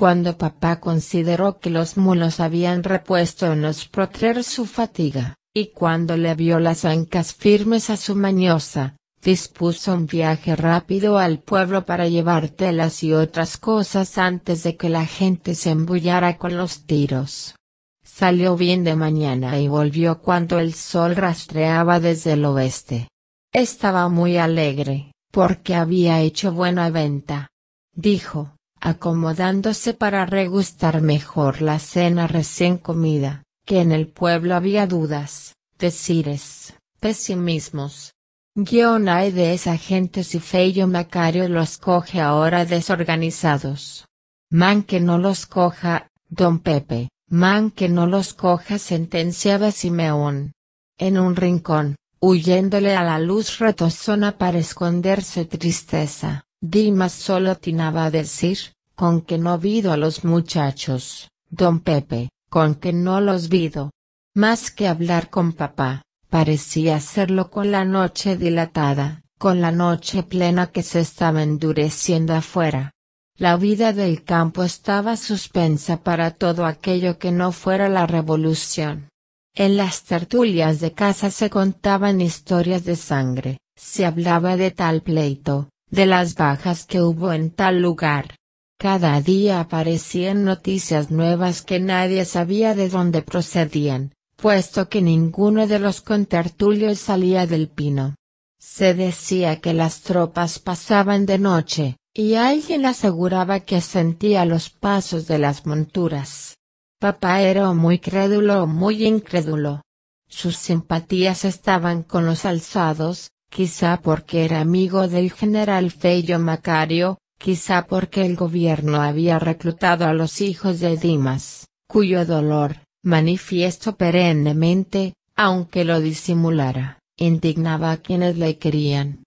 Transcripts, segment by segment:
Cuando papá consideró que los mulos habían repuesto en los protrer su fatiga, y cuando le vio las ancas firmes a su mañosa, dispuso un viaje rápido al pueblo para llevar telas y otras cosas antes de que la gente se embullara con los tiros. Salió bien de mañana y volvió cuando el sol rastreaba desde el oeste. Estaba muy alegre, porque había hecho buena venta. Dijo, acomodándose para regustar mejor la cena recién comida, que en el pueblo había dudas, decires, pesimismos. Guión hay e de esa gente si Feyo Macario los coge ahora desorganizados. Man que no los coja, don Pepe, man que no los coja sentenciaba Simeón. En un rincón, huyéndole a la luz retozona para esconder su tristeza. Dimas solo atinaba a decir, con que no vido a los muchachos, don Pepe, con que no los vido. Más que hablar con papá, parecía hacerlo con la noche dilatada, con la noche plena que se estaba endureciendo afuera. La vida del campo estaba suspensa para todo aquello que no fuera la revolución. En las tertulias de casa se contaban historias de sangre, se hablaba de tal pleito, de las bajas que hubo en tal lugar. Cada día aparecían noticias nuevas que nadie sabía de dónde procedían, puesto que ninguno de los contertulios salía del pino. Se decía que las tropas pasaban de noche, y alguien aseguraba que sentía los pasos de las monturas. Papá era muy crédulo o muy incrédulo. Sus simpatías estaban con los alzados, quizá porque era amigo del general Fello Macario, quizá porque el gobierno había reclutado a los hijos de Dimas, cuyo dolor, manifiesto perennemente, aunque lo disimulara, indignaba a quienes le querían.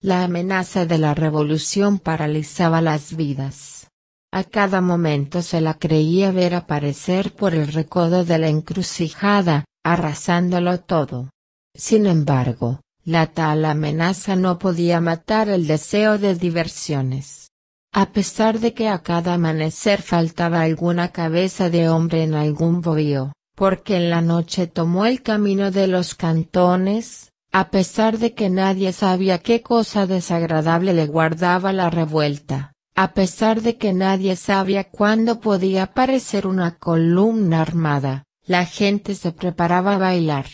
La amenaza de la revolución paralizaba las vidas. A cada momento se la creía ver aparecer por el recodo de la encrucijada, arrasándolo todo. Sin embargo, la tal amenaza no podía matar el deseo de diversiones. A pesar de que a cada amanecer faltaba alguna cabeza de hombre en algún bovío, porque en la noche tomó el camino de los cantones, a pesar de que nadie sabía qué cosa desagradable le guardaba la revuelta, a pesar de que nadie sabía cuándo podía aparecer una columna armada, la gente se preparaba a bailar.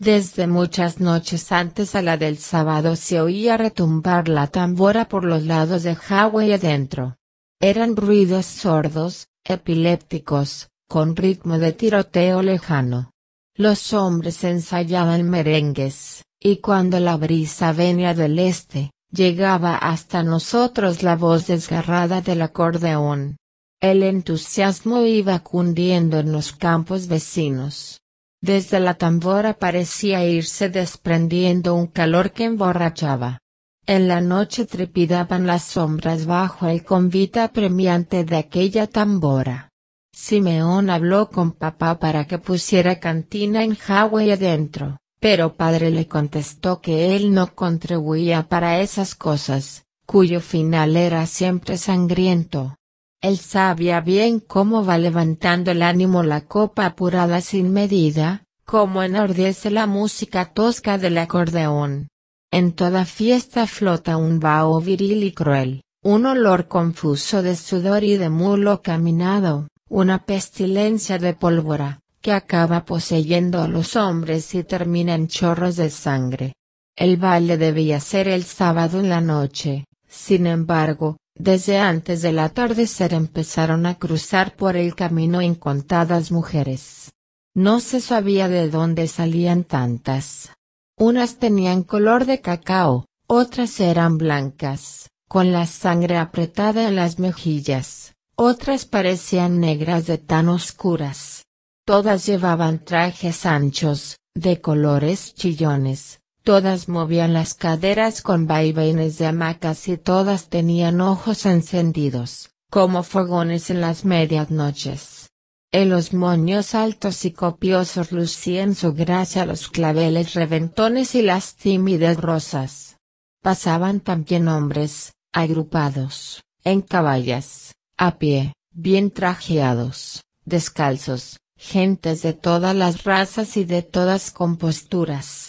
Desde muchas noches antes a la del sábado se oía retumbar la tambora por los lados de Jahue adentro. Eran ruidos sordos, epilépticos, con ritmo de tiroteo lejano. Los hombres ensayaban merengues, y cuando la brisa venía del este, llegaba hasta nosotros la voz desgarrada del acordeón. El entusiasmo iba cundiendo en los campos vecinos. Desde la tambora parecía irse desprendiendo un calor que emborrachaba. En la noche trepidaban las sombras bajo el convite premiante de aquella tambora. Simeón habló con papá para que pusiera cantina en Hawái adentro, pero padre le contestó que él no contribuía para esas cosas, cuyo final era siempre sangriento. Él sabía bien cómo va levantando el ánimo la copa apurada sin medida, cómo enardece la música tosca del acordeón. En toda fiesta flota un vaho viril y cruel, un olor confuso de sudor y de mulo caminado, una pestilencia de pólvora, que acaba poseyendo a los hombres y termina en chorros de sangre. El baile debía ser el sábado en la noche, sin embargo, desde antes del atardecer empezaron a cruzar por el camino incontadas mujeres. No se sabía de dónde salían tantas. Unas tenían color de cacao, otras eran blancas, con la sangre apretada en las mejillas, otras parecían negras de tan oscuras. Todas llevaban trajes anchos, de colores chillones, Todas movían las caderas con vaivenes de hamacas y todas tenían ojos encendidos, como fogones en las medias noches. En los moños altos y copiosos lucían su gracia los claveles reventones y las tímidas rosas. Pasaban también hombres, agrupados, en caballas, a pie, bien trajeados, descalzos, gentes de todas las razas y de todas composturas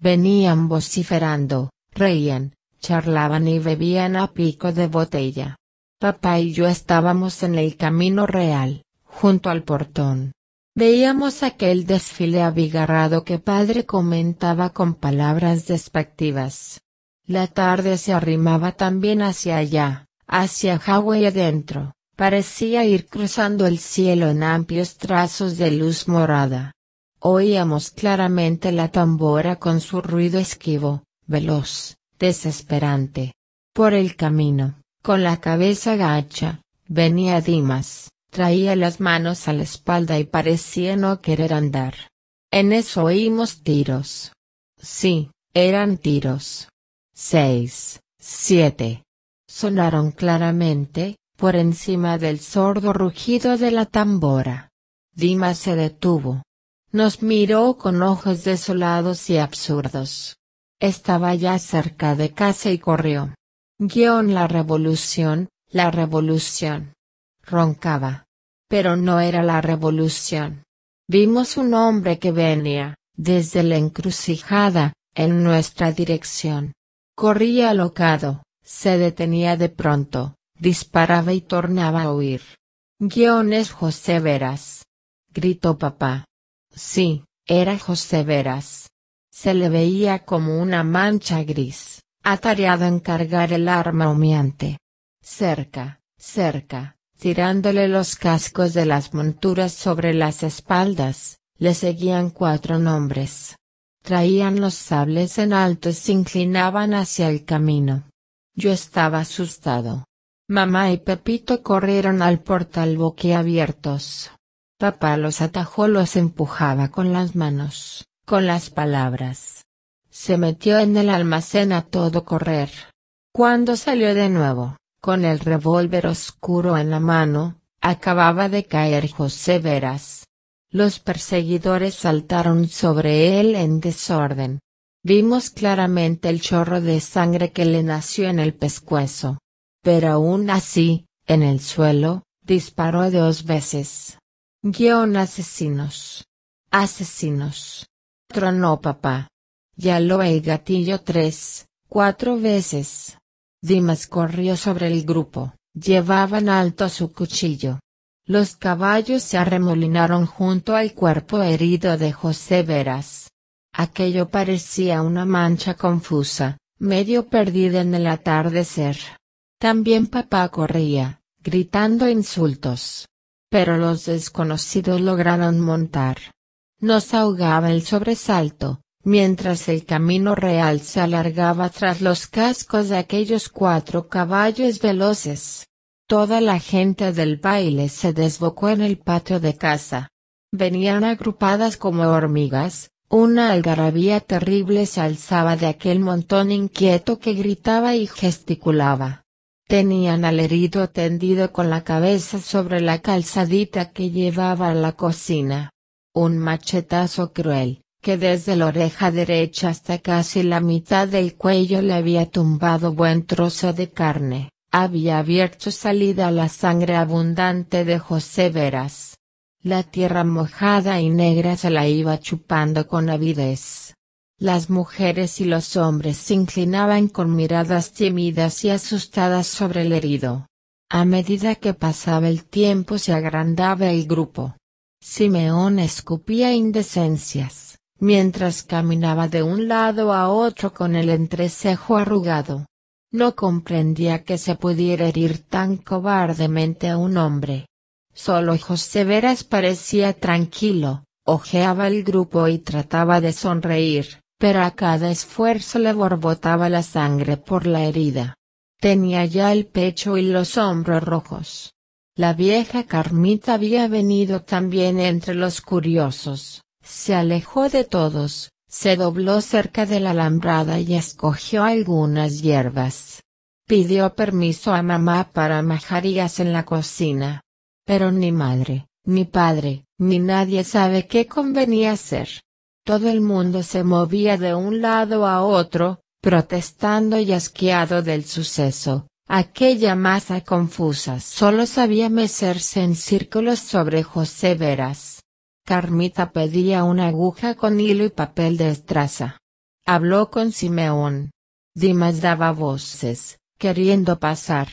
Venían vociferando, reían, charlaban y bebían a pico de botella. Papá y yo estábamos en el camino real, junto al portón. Veíamos aquel desfile abigarrado que padre comentaba con palabras despectivas. La tarde se arrimaba también hacia allá, hacia Hawái adentro, parecía ir cruzando el cielo en amplios trazos de luz morada. Oíamos claramente la tambora con su ruido esquivo, veloz, desesperante. Por el camino, con la cabeza gacha, venía Dimas, traía las manos a la espalda y parecía no querer andar. En eso oímos tiros. Sí, eran tiros. Seis, siete. Sonaron claramente, por encima del sordo rugido de la tambora. Dimas se detuvo. Nos miró con ojos desolados y absurdos. Estaba ya cerca de casa y corrió. Guión la revolución, la revolución. Roncaba. Pero no era la revolución. Vimos un hombre que venía, desde la encrucijada, en nuestra dirección. Corría alocado, se detenía de pronto, disparaba y tornaba a huir. Guión es José Veras. Gritó papá. Sí, era José Veras. Se le veía como una mancha gris, atareado en cargar el arma humeante. Cerca, cerca, tirándole los cascos de las monturas sobre las espaldas, le seguían cuatro nombres. Traían los sables en alto y se inclinaban hacia el camino. Yo estaba asustado. Mamá y Pepito corrieron al portal boquiabiertos. Papá los atajó, los empujaba con las manos, con las palabras. Se metió en el almacén a todo correr. Cuando salió de nuevo, con el revólver oscuro en la mano, acababa de caer José Veras. Los perseguidores saltaron sobre él en desorden. Vimos claramente el chorro de sangre que le nació en el pescuezo. Pero aún así, en el suelo, disparó dos veces. Guión asesinos. Asesinos. Tronó papá. Ya lo he gatillo tres, cuatro veces. Dimas corrió sobre el grupo, llevaban alto su cuchillo. Los caballos se arremolinaron junto al cuerpo herido de José Veras. Aquello parecía una mancha confusa, medio perdida en el atardecer. También papá corría, gritando insultos. Pero los desconocidos lograron montar. Nos ahogaba el sobresalto, mientras el camino real se alargaba tras los cascos de aquellos cuatro caballos veloces. Toda la gente del baile se desbocó en el patio de casa. Venían agrupadas como hormigas, una algarabía terrible se alzaba de aquel montón inquieto que gritaba y gesticulaba. Tenían al herido tendido con la cabeza sobre la calzadita que llevaba a la cocina. Un machetazo cruel, que desde la oreja derecha hasta casi la mitad del cuello le había tumbado buen trozo de carne, había abierto salida la sangre abundante de José Veras. La tierra mojada y negra se la iba chupando con avidez. Las mujeres y los hombres se inclinaban con miradas tímidas y asustadas sobre el herido. A medida que pasaba el tiempo se agrandaba el grupo. Simeón escupía indecencias, mientras caminaba de un lado a otro con el entrecejo arrugado. No comprendía que se pudiera herir tan cobardemente a un hombre. Solo José Veras parecía tranquilo, ojeaba el grupo y trataba de sonreír pero a cada esfuerzo le borbotaba la sangre por la herida. Tenía ya el pecho y los hombros rojos. La vieja Carmita había venido también entre los curiosos, se alejó de todos, se dobló cerca de la alambrada y escogió algunas hierbas. Pidió permiso a mamá para majarías en la cocina. Pero ni madre, ni padre, ni nadie sabe qué convenía hacer. Todo el mundo se movía de un lado a otro, protestando y asqueado del suceso. Aquella masa confusa solo sabía mecerse en círculos sobre José Veras. Carmita pedía una aguja con hilo y papel de estraza. Habló con Simeón. Dimas daba voces, queriendo pasar.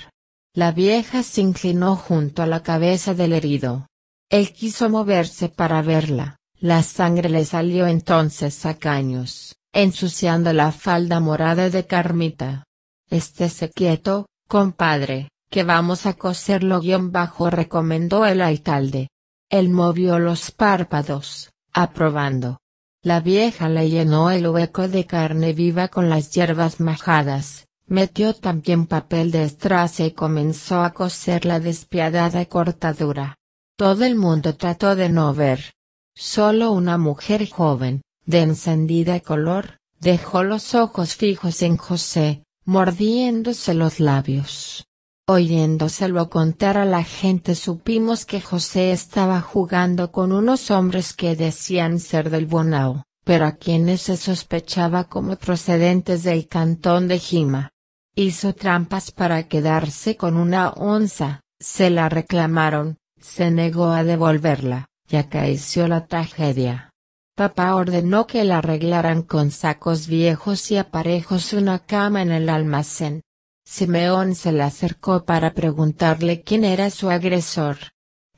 La vieja se inclinó junto a la cabeza del herido. Él quiso moverse para verla, la sangre le salió entonces a Caños, ensuciando la falda morada de Carmita. Estése quieto, compadre, que vamos a coserlo guión bajo recomendó el alcalde. Él movió los párpados, aprobando. La vieja le llenó el hueco de carne viva con las hierbas majadas, metió también papel de estraza y comenzó a coser la despiadada cortadura. Todo el mundo trató de no ver, Solo una mujer joven, de encendida color, dejó los ojos fijos en José, mordiéndose los labios. Oyéndoselo contar a la gente supimos que José estaba jugando con unos hombres que decían ser del Bonao, pero a quienes se sospechaba como procedentes del cantón de Jima. Hizo trampas para quedarse con una onza, se la reclamaron, se negó a devolverla, y acaeció la tragedia. Papá ordenó que la arreglaran con sacos viejos y aparejos una cama en el almacén. Simeón se le acercó para preguntarle quién era su agresor.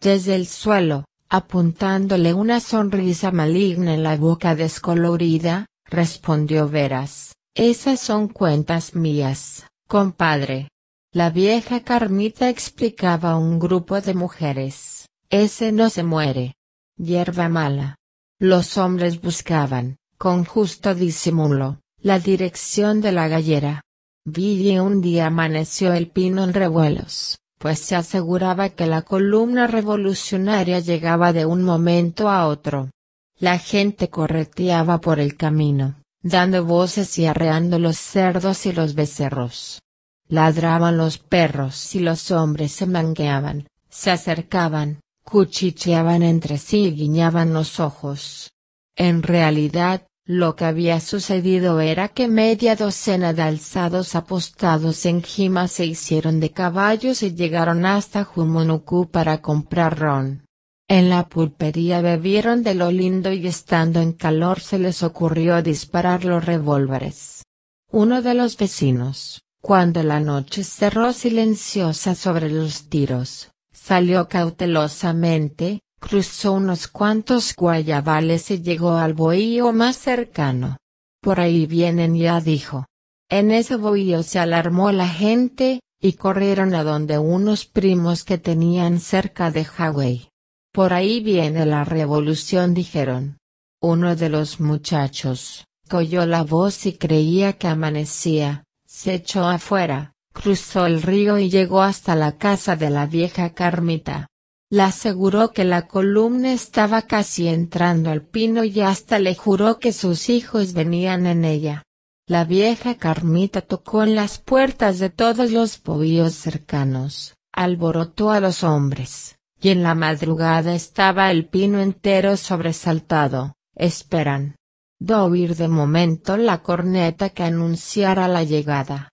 Desde el suelo, apuntándole una sonrisa maligna en la boca descolorida, respondió Veras, esas son cuentas mías, compadre. La vieja Carmita explicaba a un grupo de mujeres, ese no se muere hierba mala. Los hombres buscaban, con justo disimulo, la dirección de la gallera. Ville un día amaneció el pino en revuelos, pues se aseguraba que la columna revolucionaria llegaba de un momento a otro. La gente correteaba por el camino, dando voces y arreando los cerdos y los becerros. Ladraban los perros y los hombres se mangueaban, se acercaban, Cuchicheaban entre sí y guiñaban los ojos. En realidad, lo que había sucedido era que media docena de alzados apostados en Jima se hicieron de caballos y llegaron hasta Jumunuku para comprar ron. En la pulpería bebieron de lo lindo y estando en calor se les ocurrió disparar los revólveres. Uno de los vecinos, cuando la noche cerró silenciosa sobre los tiros, Salió cautelosamente, cruzó unos cuantos guayabales y llegó al bohío más cercano. Por ahí vienen ya dijo. En ese bohío se alarmó la gente, y corrieron a donde unos primos que tenían cerca de Hawái. Por ahí viene la revolución dijeron. Uno de los muchachos, oyó la voz y creía que amanecía, se echó afuera, Cruzó el río y llegó hasta la casa de la vieja Carmita. La aseguró que la columna estaba casi entrando al pino y hasta le juró que sus hijos venían en ella. La vieja Carmita tocó en las puertas de todos los povíos cercanos, alborotó a los hombres, y en la madrugada estaba el pino entero sobresaltado, esperan. Do oír de momento la corneta que anunciara la llegada.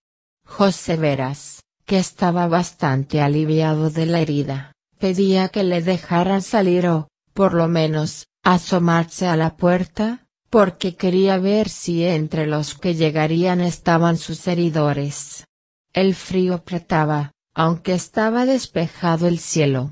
José Veras, que estaba bastante aliviado de la herida, pedía que le dejaran salir o, por lo menos, asomarse a la puerta, porque quería ver si entre los que llegarían estaban sus heridores. El frío apretaba, aunque estaba despejado el cielo.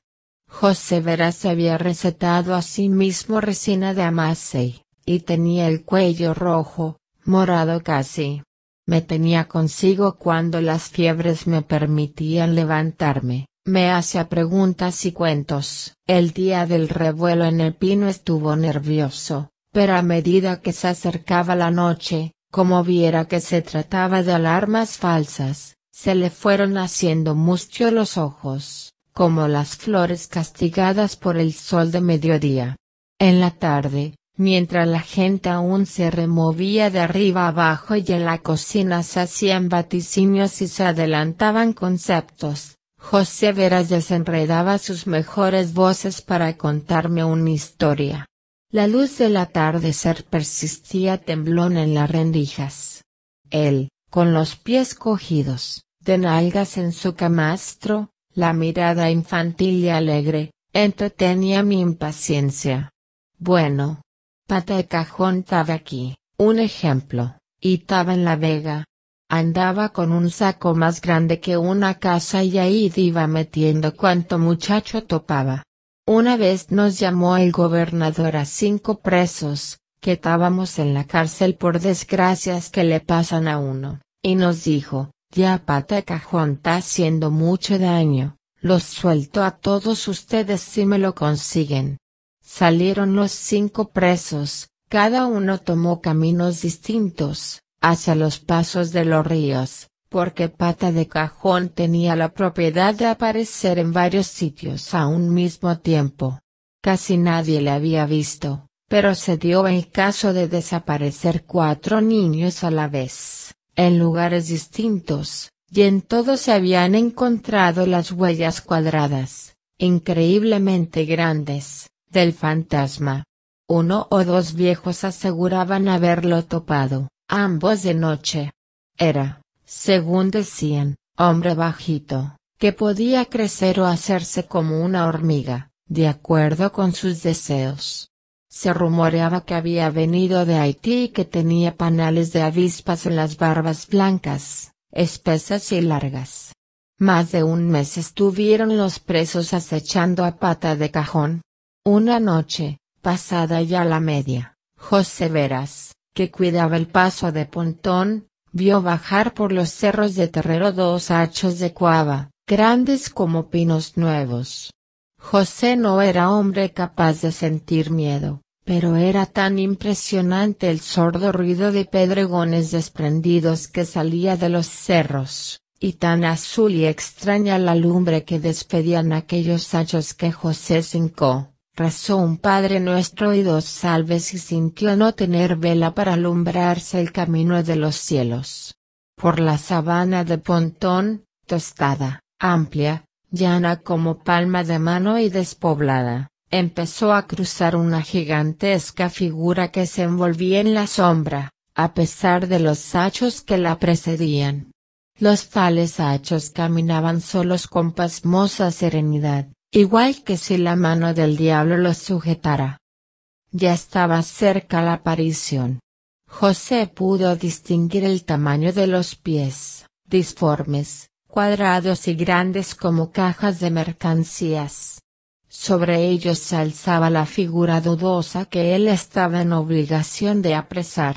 José Veras se había recetado a sí mismo resina de amasei, y tenía el cuello rojo, morado casi, me tenía consigo cuando las fiebres me permitían levantarme, me hacía preguntas y cuentos. El día del revuelo en el pino estuvo nervioso, pero a medida que se acercaba la noche, como viera que se trataba de alarmas falsas, se le fueron haciendo mustio los ojos, como las flores castigadas por el sol de mediodía. En la tarde, mientras la gente aún se removía de arriba abajo y en la cocina se hacían vaticinios y se adelantaban conceptos, José Veras desenredaba sus mejores voces para contarme una historia. La luz del atardecer persistía temblón en las rendijas. Él, con los pies cogidos, de nalgas en su camastro, la mirada infantil y alegre, entretenía mi impaciencia. Bueno, Pata de cajón estaba aquí, un ejemplo, y estaba en la vega. Andaba con un saco más grande que una casa y ahí iba metiendo cuanto muchacho topaba. Una vez nos llamó el gobernador a cinco presos, que estábamos en la cárcel por desgracias que le pasan a uno, y nos dijo, ya pata de cajón está haciendo mucho daño, los suelto a todos ustedes si me lo consiguen. Salieron los cinco presos, cada uno tomó caminos distintos, hacia los pasos de los ríos, porque Pata de Cajón tenía la propiedad de aparecer en varios sitios a un mismo tiempo. Casi nadie le había visto, pero se dio el caso de desaparecer cuatro niños a la vez, en lugares distintos, y en todos se habían encontrado las huellas cuadradas, increíblemente grandes, del fantasma. Uno o dos viejos aseguraban haberlo topado, ambos de noche. Era, según decían, hombre bajito, que podía crecer o hacerse como una hormiga, de acuerdo con sus deseos. Se rumoreaba que había venido de Haití y que tenía panales de avispas en las barbas blancas, espesas y largas. Más de un mes estuvieron los presos acechando a pata de cajón, una noche, pasada ya la media, José Veras, que cuidaba el paso de Pontón, vio bajar por los cerros de Terrero dos hachos de cuava, grandes como pinos nuevos. José no era hombre capaz de sentir miedo, pero era tan impresionante el sordo ruido de pedregones desprendidos que salía de los cerros, y tan azul y extraña la lumbre que despedían aquellos hachos que José Rezó un Padre Nuestro y dos salves y sintió no tener vela para alumbrarse el camino de los cielos. Por la sabana de Pontón, tostada, amplia, llana como palma de mano y despoblada, empezó a cruzar una gigantesca figura que se envolvía en la sombra, a pesar de los hachos que la precedían. Los tales hachos caminaban solos con pasmosa serenidad, igual que si la mano del diablo los sujetara. Ya estaba cerca la aparición. José pudo distinguir el tamaño de los pies, disformes, cuadrados y grandes como cajas de mercancías. Sobre ellos se alzaba la figura dudosa que él estaba en obligación de apresar.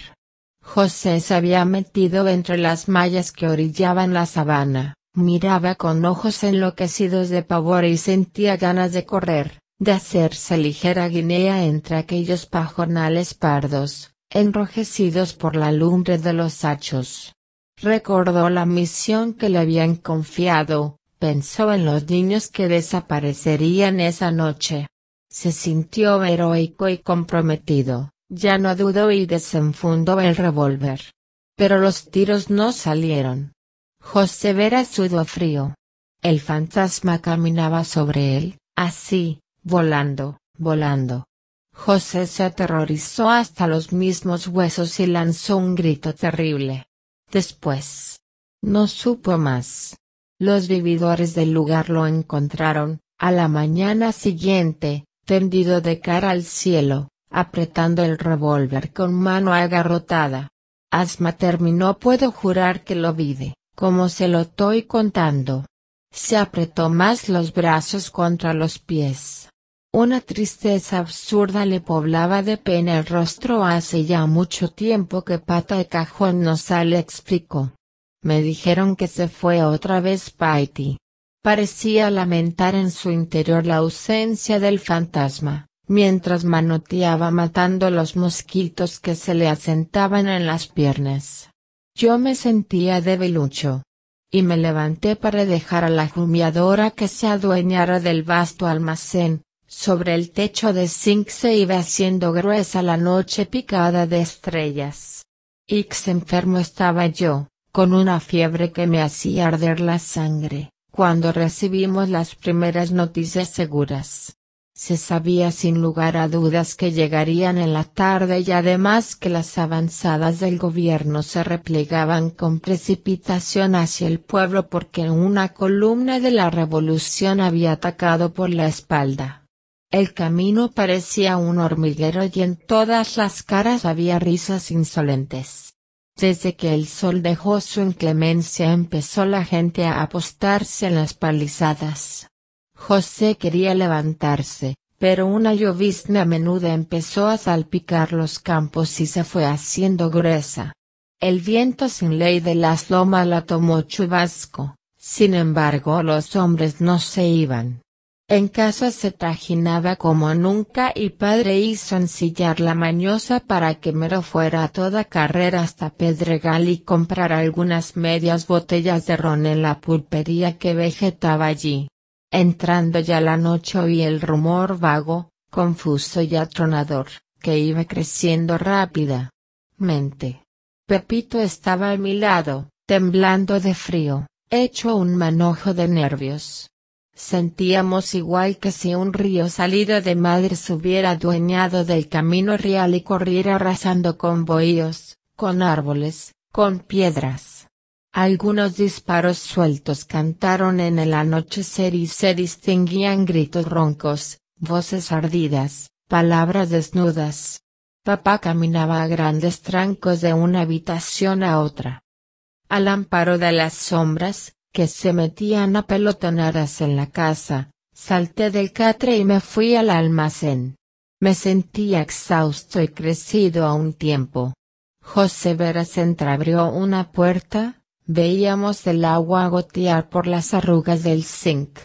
José se había metido entre las mallas que orillaban la sabana, Miraba con ojos enloquecidos de pavor y sentía ganas de correr, de hacerse ligera guinea entre aquellos pajonales pardos, enrojecidos por la lumbre de los hachos. Recordó la misión que le habían confiado, pensó en los niños que desaparecerían esa noche. Se sintió heroico y comprometido, ya no dudó y desenfundó el revólver. Pero los tiros no salieron. José Vera sudó frío. El fantasma caminaba sobre él, así, volando, volando. José se aterrorizó hasta los mismos huesos y lanzó un grito terrible. Después. No supo más. Los vividores del lugar lo encontraron, a la mañana siguiente, tendido de cara al cielo, apretando el revólver con mano agarrotada. Asma terminó puedo jurar que lo vide como se lo estoy contando. Se apretó más los brazos contra los pies. Una tristeza absurda le poblaba de pena el rostro hace ya mucho tiempo que pata de cajón no sale explicó. Me dijeron que se fue otra vez Paiti. Parecía lamentar en su interior la ausencia del fantasma, mientras manoteaba matando los mosquitos que se le asentaban en las piernas. Yo me sentía debilucho. Y me levanté para dejar a la jumiadora que se adueñara del vasto almacén, sobre el techo de zinc se iba haciendo gruesa la noche picada de estrellas. Ix enfermo estaba yo, con una fiebre que me hacía arder la sangre, cuando recibimos las primeras noticias seguras. Se sabía sin lugar a dudas que llegarían en la tarde y además que las avanzadas del gobierno se replegaban con precipitación hacia el pueblo porque una columna de la revolución había atacado por la espalda. El camino parecía un hormiguero y en todas las caras había risas insolentes. Desde que el sol dejó su inclemencia empezó la gente a apostarse en las palizadas José quería levantarse, pero una llovizna menuda empezó a salpicar los campos y se fue haciendo gruesa. El viento sin ley de las lomas la tomó chubasco, sin embargo los hombres no se iban. En casa se trajinaba como nunca y padre hizo ensillar la mañosa para que Mero fuera a toda carrera hasta Pedregal y comprar algunas medias botellas de ron en la pulpería que vegetaba allí. Entrando ya la noche oí el rumor vago, confuso y atronador, que iba creciendo rápida. Mente. Pepito estaba a mi lado, temblando de frío, hecho un manojo de nervios. Sentíamos igual que si un río salido de madre se hubiera adueñado del camino real y corriera arrasando con bohíos, con árboles, con piedras algunos disparos sueltos cantaron en el anochecer y se distinguían gritos roncos, voces ardidas, palabras desnudas. Papá caminaba a grandes trancos de una habitación a otra. Al amparo de las sombras, que se metían a en la casa, salté del catre y me fui al almacén. Me sentía exhausto y crecido a un tiempo. José Veras entreabrió una puerta, Veíamos el agua gotear por las arrugas del zinc.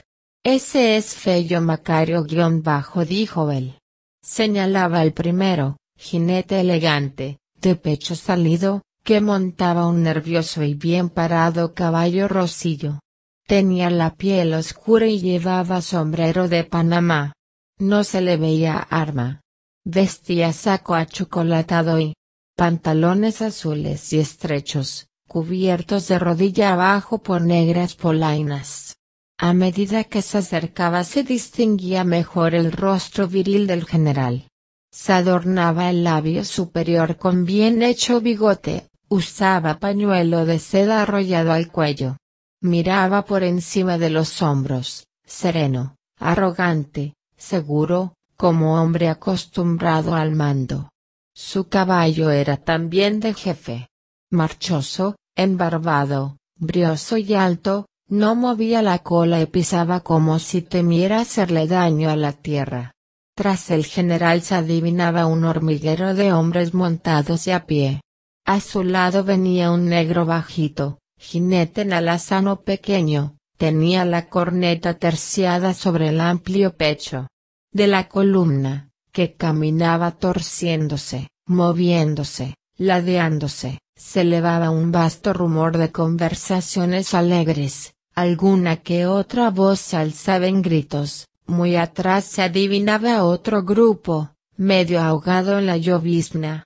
Ese es Fello Macario guión bajo dijo él. Señalaba el primero, jinete elegante, de pecho salido, que montaba un nervioso y bien parado caballo rosillo. Tenía la piel oscura y llevaba sombrero de Panamá. No se le veía arma. Vestía saco achocolatado y pantalones azules y estrechos, cubiertos de rodilla abajo por negras polainas. A medida que se acercaba se distinguía mejor el rostro viril del general. Se adornaba el labio superior con bien hecho bigote, usaba pañuelo de seda arrollado al cuello. Miraba por encima de los hombros, sereno, arrogante, seguro, como hombre acostumbrado al mando. Su caballo era también de jefe. Marchoso, Embarbado, brioso y alto, no movía la cola y pisaba como si temiera hacerle daño a la tierra. Tras el general se adivinaba un hormiguero de hombres montados y a pie. A su lado venía un negro bajito, jinete en alazano pequeño, tenía la corneta terciada sobre el amplio pecho. De la columna, que caminaba torciéndose, moviéndose, ladeándose, se elevaba un vasto rumor de conversaciones alegres, alguna que otra voz se alzaba en gritos, muy atrás se adivinaba otro grupo, medio ahogado en la llovizna.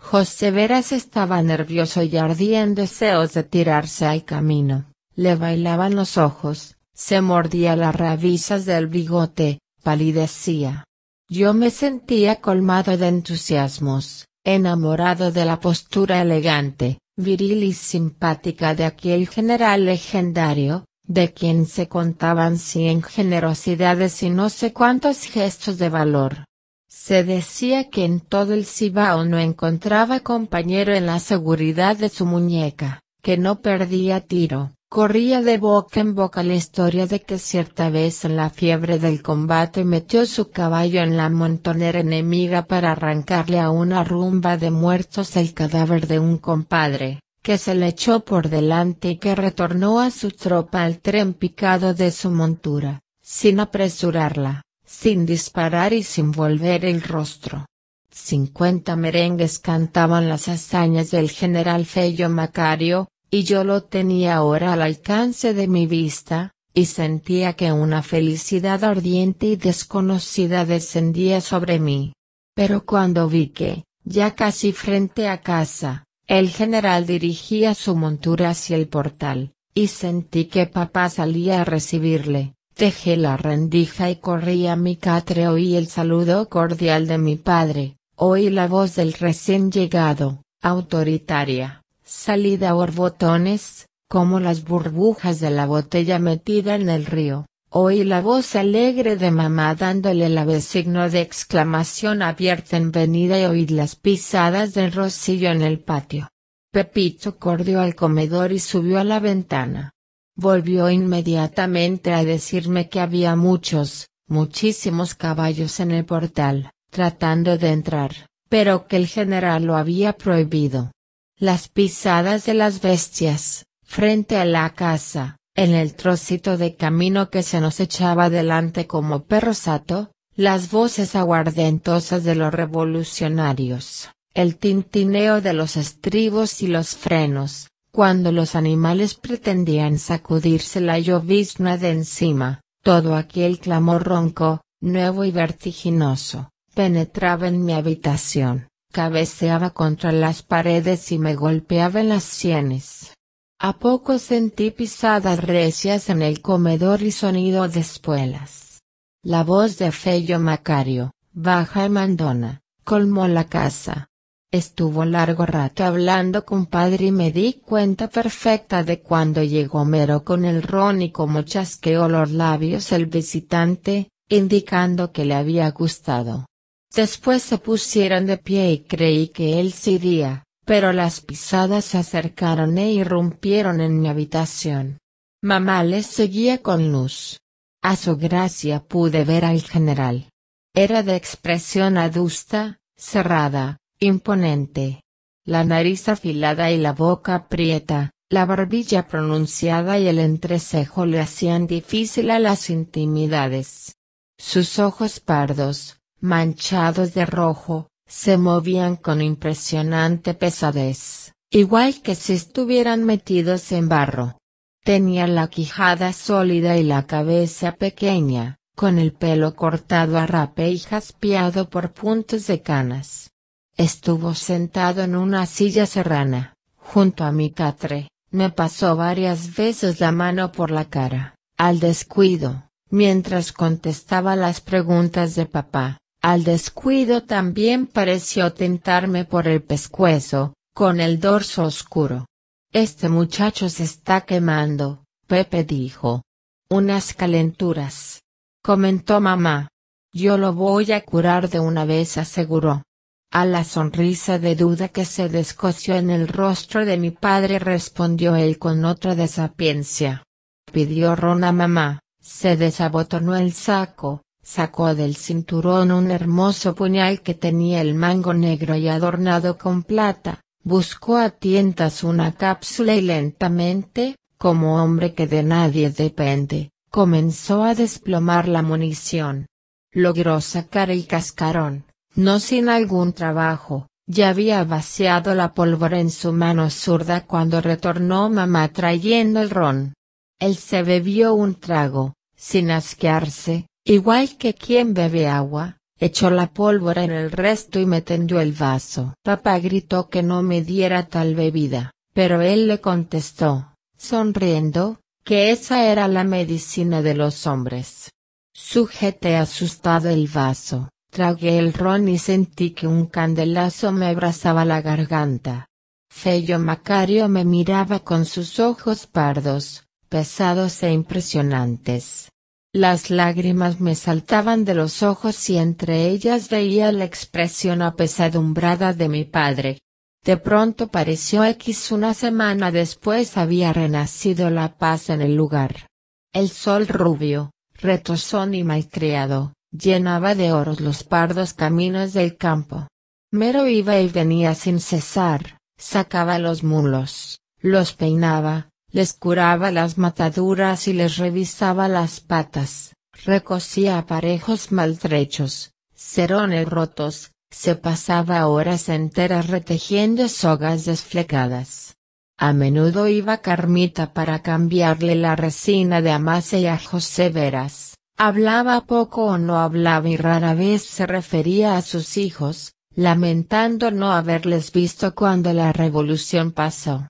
José Veras estaba nervioso y ardía en deseos de tirarse al camino, le bailaban los ojos, se mordía las rabizas del bigote, palidecía. Yo me sentía colmado de entusiasmos, enamorado de la postura elegante, viril y simpática de aquel general legendario, de quien se contaban cien generosidades y no sé cuántos gestos de valor. Se decía que en todo el Cibao no encontraba compañero en la seguridad de su muñeca, que no perdía tiro, Corría de boca en boca la historia de que cierta vez en la fiebre del combate metió su caballo en la montonera enemiga para arrancarle a una rumba de muertos el cadáver de un compadre, que se le echó por delante y que retornó a su tropa al tren picado de su montura, sin apresurarla, sin disparar y sin volver el rostro. Cincuenta merengues cantaban las hazañas del general Fello Macario, y yo lo tenía ahora al alcance de mi vista, y sentía que una felicidad ardiente y desconocida descendía sobre mí. Pero cuando vi que, ya casi frente a casa, el general dirigía su montura hacia el portal, y sentí que papá salía a recibirle, dejé la rendija y corrí a mi catre oí el saludo cordial de mi padre, oí la voz del recién llegado, autoritaria, salida horbotones, como las burbujas de la botella metida en el río. Oí la voz alegre de mamá dándole la vez signo de exclamación abierta en venida y oí las pisadas del Rosillo en el patio. Pepito corrió al comedor y subió a la ventana. Volvió inmediatamente a decirme que había muchos, muchísimos caballos en el portal, tratando de entrar, pero que el general lo había prohibido las pisadas de las bestias, frente a la casa, en el trocito de camino que se nos echaba delante como perro sato, las voces aguardentosas de los revolucionarios, el tintineo de los estribos y los frenos, cuando los animales pretendían sacudirse la llovizna de encima, todo aquel clamor ronco, nuevo y vertiginoso, penetraba en mi habitación. Cabeceaba contra las paredes y me golpeaba en las sienes. A poco sentí pisadas recias en el comedor y sonido de espuelas. La voz de Fello Macario, baja y mandona, colmó la casa. Estuvo largo rato hablando con padre y me di cuenta perfecta de cuando llegó Mero con el ron y como chasqueó los labios el visitante, indicando que le había gustado. Después se pusieron de pie y creí que él se iría, pero las pisadas se acercaron e irrumpieron en mi habitación. Mamá les seguía con luz. A su gracia pude ver al general. Era de expresión adusta, cerrada, imponente. La nariz afilada y la boca aprieta, la barbilla pronunciada y el entrecejo le hacían difícil a las intimidades. Sus ojos pardos, manchados de rojo, se movían con impresionante pesadez, igual que si estuvieran metidos en barro. Tenía la quijada sólida y la cabeza pequeña, con el pelo cortado a rape y jaspeado por puntos de canas. Estuvo sentado en una silla serrana, junto a mi catre, me pasó varias veces la mano por la cara, al descuido, mientras contestaba las preguntas de papá. Al descuido también pareció tentarme por el pescuezo, con el dorso oscuro. Este muchacho se está quemando, Pepe dijo. Unas calenturas. Comentó mamá. Yo lo voy a curar de una vez, aseguró. A la sonrisa de duda que se descoció en el rostro de mi padre respondió él con otra desapiencia. Pidió ron a mamá, se desabotonó el saco, sacó del cinturón un hermoso puñal que tenía el mango negro y adornado con plata, buscó a tientas una cápsula y lentamente, como hombre que de nadie depende, comenzó a desplomar la munición. Logró sacar el cascarón, no sin algún trabajo, ya había vaciado la pólvora en su mano zurda cuando retornó mamá trayendo el ron. Él se bebió un trago, sin asquearse, Igual que quien bebe agua, echó la pólvora en el resto y me tendió el vaso. Papá gritó que no me diera tal bebida, pero él le contestó, sonriendo, que esa era la medicina de los hombres. Sujeté asustado el vaso, tragué el ron y sentí que un candelazo me abrazaba la garganta. Fello Macario me miraba con sus ojos pardos, pesados e impresionantes. Las lágrimas me saltaban de los ojos y entre ellas veía la expresión apesadumbrada de mi padre. De pronto pareció X una semana después había renacido la paz en el lugar. El sol rubio, retozón y malcriado, llenaba de oros los pardos caminos del campo. Mero iba y venía sin cesar, sacaba los mulos, los peinaba, les curaba las mataduras y les revisaba las patas, recocía aparejos maltrechos, cerones rotos, se pasaba horas enteras retejiendo sogas desflecadas. A menudo iba Carmita para cambiarle la resina de amase y a José Veras, hablaba poco o no hablaba y rara vez se refería a sus hijos, lamentando no haberles visto cuando la revolución pasó.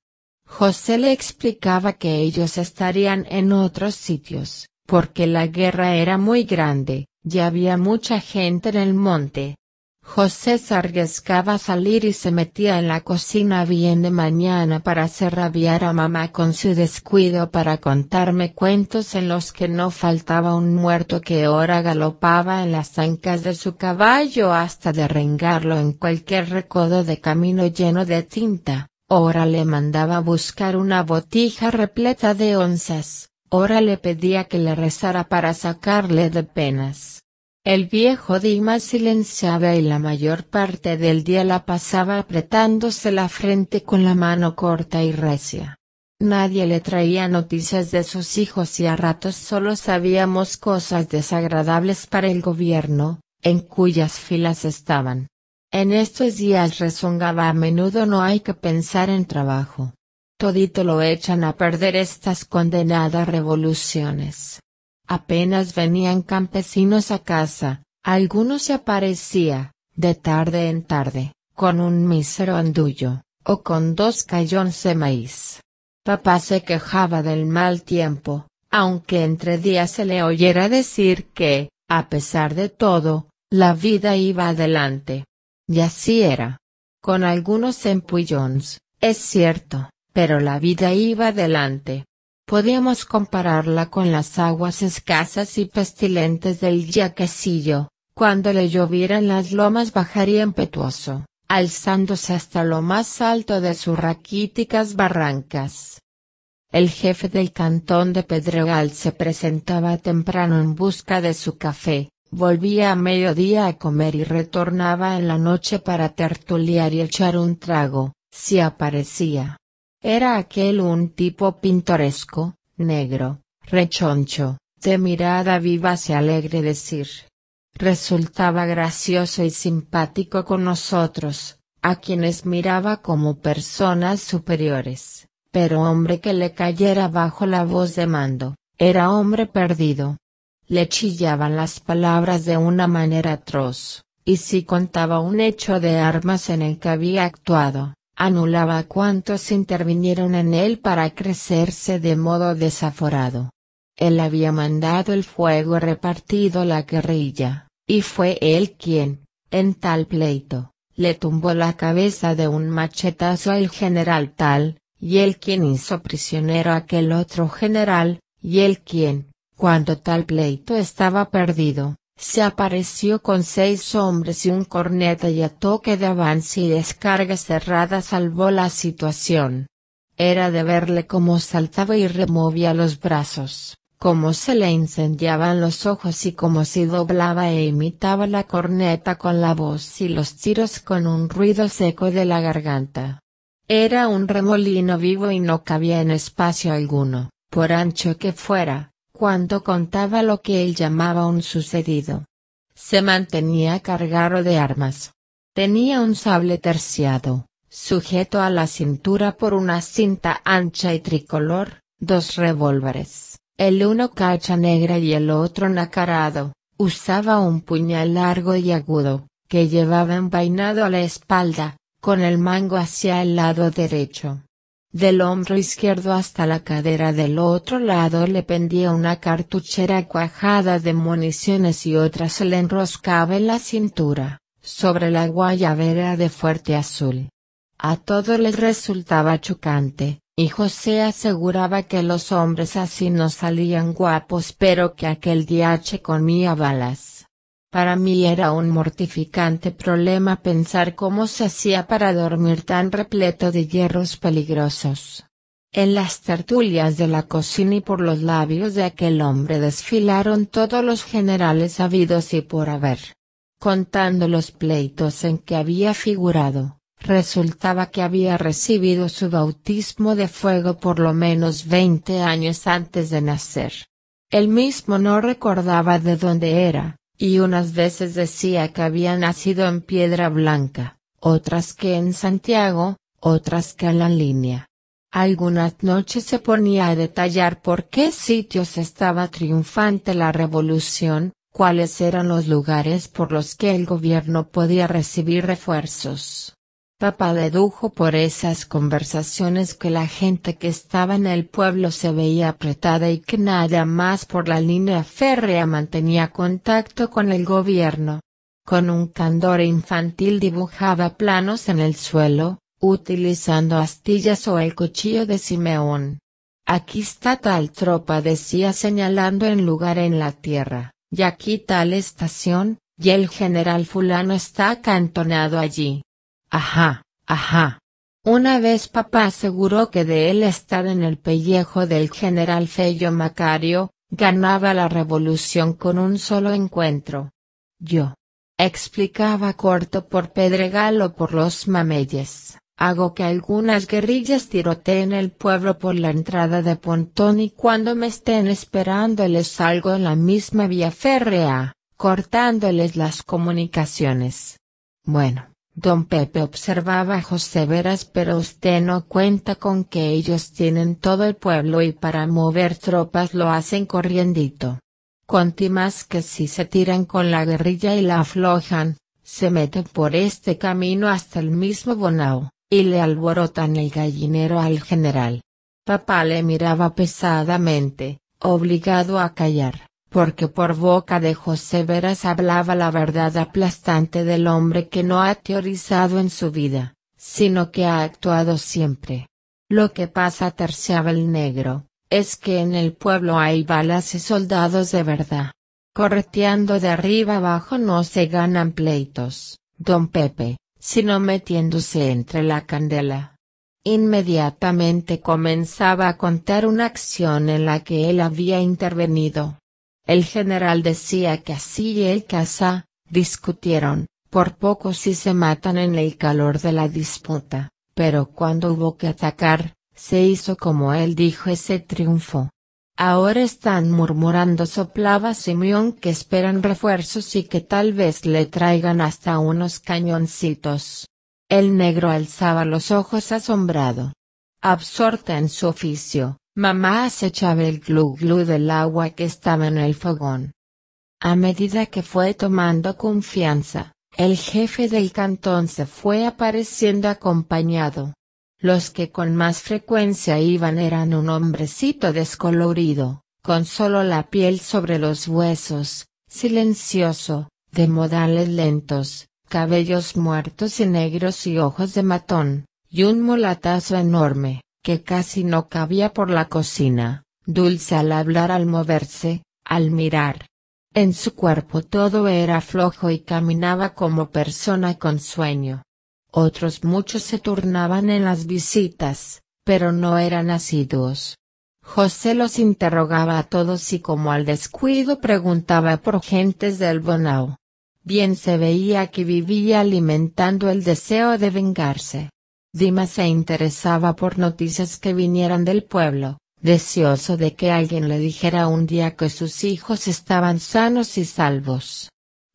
José le explicaba que ellos estarían en otros sitios, porque la guerra era muy grande, y había mucha gente en el monte. José se arriesgaba a salir y se metía en la cocina bien de mañana para hacer rabiar a mamá con su descuido para contarme cuentos en los que no faltaba un muerto que ahora galopaba en las ancas de su caballo hasta derrengarlo en cualquier recodo de camino lleno de tinta. Ora le mandaba buscar una botija repleta de onzas, ora le pedía que le rezara para sacarle de penas. El viejo Dima silenciaba y la mayor parte del día la pasaba apretándose la frente con la mano corta y recia. Nadie le traía noticias de sus hijos y a ratos solo sabíamos cosas desagradables para el gobierno, en cuyas filas estaban. En estos días rezongaba a menudo no hay que pensar en trabajo. Todito lo echan a perder estas condenadas revoluciones. Apenas venían campesinos a casa, algunos se aparecía, de tarde en tarde, con un mísero andullo, o con dos cayones de maíz. Papá se quejaba del mal tiempo, aunque entre días se le oyera decir que, a pesar de todo, la vida iba adelante. Y así era. Con algunos empullones, es cierto, pero la vida iba adelante. Podíamos compararla con las aguas escasas y pestilentes del yaquecillo, cuando le llovieran las lomas bajaría impetuoso, alzándose hasta lo más alto de sus raquíticas barrancas. El jefe del cantón de Pedregal se presentaba temprano en busca de su café, Volvía a mediodía a comer y retornaba en la noche para tertuliar y echar un trago, si aparecía. Era aquel un tipo pintoresco, negro, rechoncho, de mirada viva y alegre decir. Resultaba gracioso y simpático con nosotros, a quienes miraba como personas superiores, pero hombre que le cayera bajo la voz de mando, era hombre perdido, le chillaban las palabras de una manera atroz, y si contaba un hecho de armas en el que había actuado, anulaba cuantos intervinieron en él para crecerse de modo desaforado. Él había mandado el fuego repartido la guerrilla, y fue él quien, en tal pleito, le tumbó la cabeza de un machetazo al general tal, y él quien hizo prisionero a aquel otro general, y él quien, cuando tal pleito estaba perdido, se apareció con seis hombres y un corneta y a toque de avance y descarga cerrada salvó la situación. Era de verle cómo saltaba y removía los brazos, cómo se le incendiaban los ojos y cómo se doblaba e imitaba la corneta con la voz y los tiros con un ruido seco de la garganta. Era un remolino vivo y no cabía en espacio alguno, por ancho que fuera cuando contaba lo que él llamaba un sucedido. Se mantenía cargado de armas. Tenía un sable terciado, sujeto a la cintura por una cinta ancha y tricolor, dos revólveres, el uno cacha negra y el otro nacarado, usaba un puñal largo y agudo, que llevaba envainado a la espalda, con el mango hacia el lado derecho. Del hombro izquierdo hasta la cadera del otro lado le pendía una cartuchera cuajada de municiones y otra se le enroscaba en la cintura, sobre la guayabera de fuerte azul. A todo les resultaba chocante, y José aseguraba que los hombres así no salían guapos pero que aquel diache comía balas. Para mí era un mortificante problema pensar cómo se hacía para dormir tan repleto de hierros peligrosos. En las tertulias de la cocina y por los labios de aquel hombre desfilaron todos los generales habidos y por haber. Contando los pleitos en que había figurado, resultaba que había recibido su bautismo de fuego por lo menos veinte años antes de nacer. Él mismo no recordaba de dónde era, y unas veces decía que había nacido en Piedra Blanca, otras que en Santiago, otras que en la línea. Algunas noches se ponía a detallar por qué sitios estaba triunfante la revolución, cuáles eran los lugares por los que el gobierno podía recibir refuerzos, Papá dedujo por esas conversaciones que la gente que estaba en el pueblo se veía apretada y que nada más por la línea férrea mantenía contacto con el gobierno. Con un candor infantil dibujaba planos en el suelo, utilizando astillas o el cuchillo de Simeón. Aquí está tal tropa decía señalando en lugar en la tierra, y aquí tal estación, y el general fulano está acantonado allí. Ajá, ajá. Una vez papá aseguró que de él estar en el pellejo del general Fello Macario, ganaba la revolución con un solo encuentro. Yo. Explicaba corto por Pedregal o por los Mameyes. Hago que algunas guerrillas tiroteen el pueblo por la entrada de Pontón y cuando me estén esperando les salgo en la misma vía férrea, cortándoles las comunicaciones. Bueno, Don Pepe observaba a José Veras pero usted no cuenta con que ellos tienen todo el pueblo y para mover tropas lo hacen corriendito. Conti más que si se tiran con la guerrilla y la aflojan, se meten por este camino hasta el mismo Bonao, y le alborotan el gallinero al general. Papá le miraba pesadamente, obligado a callar porque por boca de José Veras hablaba la verdad aplastante del hombre que no ha teorizado en su vida, sino que ha actuado siempre. Lo que pasa terciaba el negro, es que en el pueblo hay balas y soldados de verdad. Correteando de arriba abajo no se ganan pleitos, don Pepe, sino metiéndose entre la candela. Inmediatamente comenzaba a contar una acción en la que él había intervenido. El general decía que así y el caza, discutieron, por poco si se matan en el calor de la disputa, pero cuando hubo que atacar, se hizo como él dijo ese triunfo. Ahora están murmurando soplaba Simeón que esperan refuerzos y que tal vez le traigan hasta unos cañoncitos. El negro alzaba los ojos asombrado. Absorta en su oficio, Mamá acechaba el glu del agua que estaba en el fogón. A medida que fue tomando confianza, el jefe del cantón se fue apareciendo acompañado. Los que con más frecuencia iban eran un hombrecito descolorido, con solo la piel sobre los huesos, silencioso, de modales lentos, cabellos muertos y negros y ojos de matón, y un mulatazo enorme que casi no cabía por la cocina, dulce al hablar al moverse, al mirar. En su cuerpo todo era flojo y caminaba como persona con sueño. Otros muchos se turnaban en las visitas, pero no eran asiduos. José los interrogaba a todos y como al descuido preguntaba por gentes del Bonao. Bien se veía que vivía alimentando el deseo de vengarse. Dima se interesaba por noticias que vinieran del pueblo, deseoso de que alguien le dijera un día que sus hijos estaban sanos y salvos.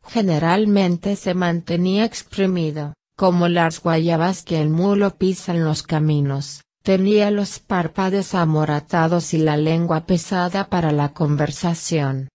Generalmente se mantenía exprimido, como las guayabas que el mulo pisa en los caminos, tenía los párpados amoratados y la lengua pesada para la conversación.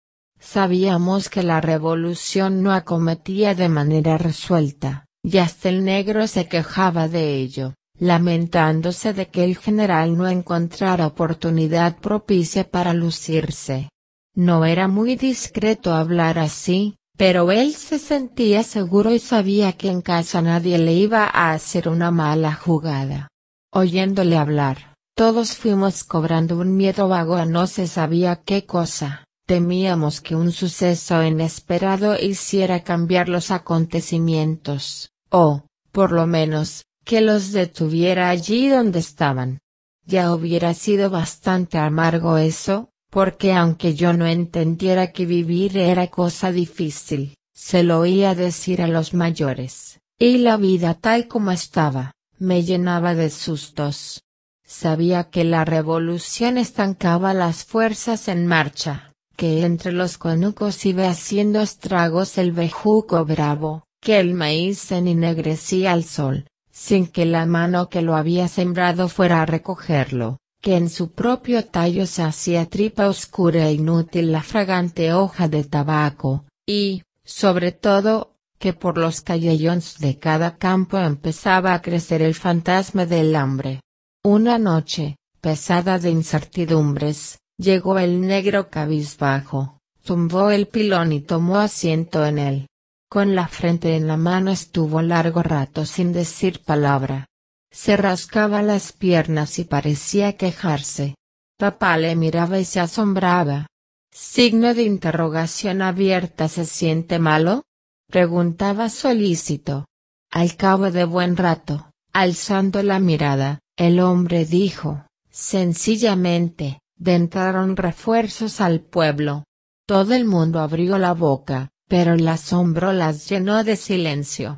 Sabíamos que la revolución no acometía de manera resuelta y hasta el negro se quejaba de ello, lamentándose de que el general no encontrara oportunidad propicia para lucirse. No era muy discreto hablar así, pero él se sentía seguro y sabía que en casa nadie le iba a hacer una mala jugada. Oyéndole hablar, todos fuimos cobrando un miedo vago a no se sabía qué cosa, temíamos que un suceso inesperado hiciera cambiar los acontecimientos. O, por lo menos, que los detuviera allí donde estaban. Ya hubiera sido bastante amargo eso, porque aunque yo no entendiera que vivir era cosa difícil, se lo oía decir a los mayores, y la vida tal como estaba, me llenaba de sustos. Sabía que la revolución estancaba las fuerzas en marcha, que entre los conucos iba haciendo estragos el bejuco bravo, que el maíz se ennegrecía al sol, sin que la mano que lo había sembrado fuera a recogerlo, que en su propio tallo se hacía tripa oscura e inútil la fragante hoja de tabaco, y, sobre todo, que por los callejones de cada campo empezaba a crecer el fantasma del hambre. Una noche, pesada de incertidumbres, llegó el negro cabizbajo, tumbó el pilón y tomó asiento en él, con la frente en la mano estuvo largo rato sin decir palabra. Se rascaba las piernas y parecía quejarse. Papá le miraba y se asombraba. Signo de interrogación abierta ¿se siente malo? preguntaba solícito. Al cabo de buen rato, alzando la mirada, el hombre dijo, sencillamente, de refuerzos al pueblo. Todo el mundo abrió la boca, pero el asombro las llenó de silencio.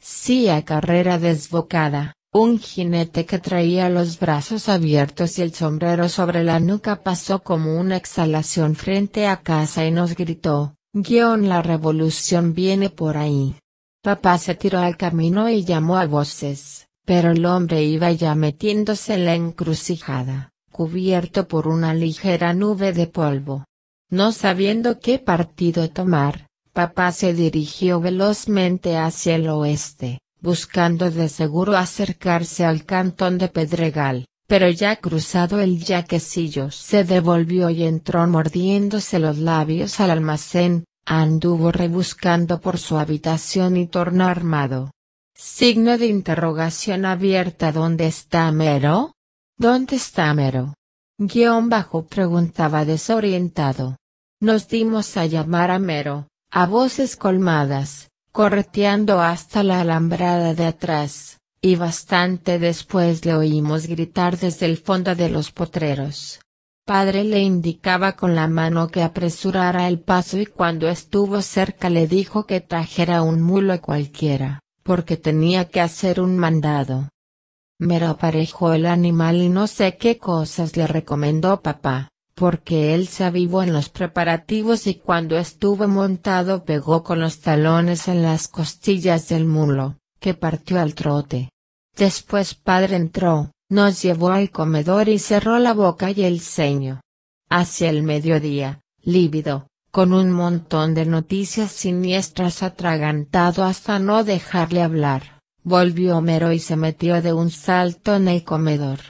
Sí a carrera desbocada, un jinete que traía los brazos abiertos y el sombrero sobre la nuca pasó como una exhalación frente a casa y nos gritó, guión la revolución viene por ahí. Papá se tiró al camino y llamó a voces, pero el hombre iba ya metiéndose en la encrucijada, cubierto por una ligera nube de polvo. No sabiendo qué partido tomar, se dirigió velozmente hacia el oeste, buscando de seguro acercarse al cantón de Pedregal, pero ya cruzado el yaquecillo se devolvió y entró mordiéndose los labios al almacén, anduvo rebuscando por su habitación y tornó armado. Signo de interrogación abierta ¿Dónde está Mero? ¿Dónde está Mero? Guión bajo preguntaba desorientado. Nos dimos a llamar a Mero, a voces colmadas, correteando hasta la alambrada de atrás, y bastante después le oímos gritar desde el fondo de los potreros. Padre le indicaba con la mano que apresurara el paso y cuando estuvo cerca le dijo que trajera un mulo cualquiera, porque tenía que hacer un mandado. Mero aparejó el animal y no sé qué cosas le recomendó papá porque él se avivó en los preparativos y cuando estuvo montado pegó con los talones en las costillas del mulo, que partió al trote. Después padre entró, nos llevó al comedor y cerró la boca y el ceño. Hacia el mediodía, lívido, con un montón de noticias siniestras atragantado hasta no dejarle hablar, volvió Homero y se metió de un salto en el comedor.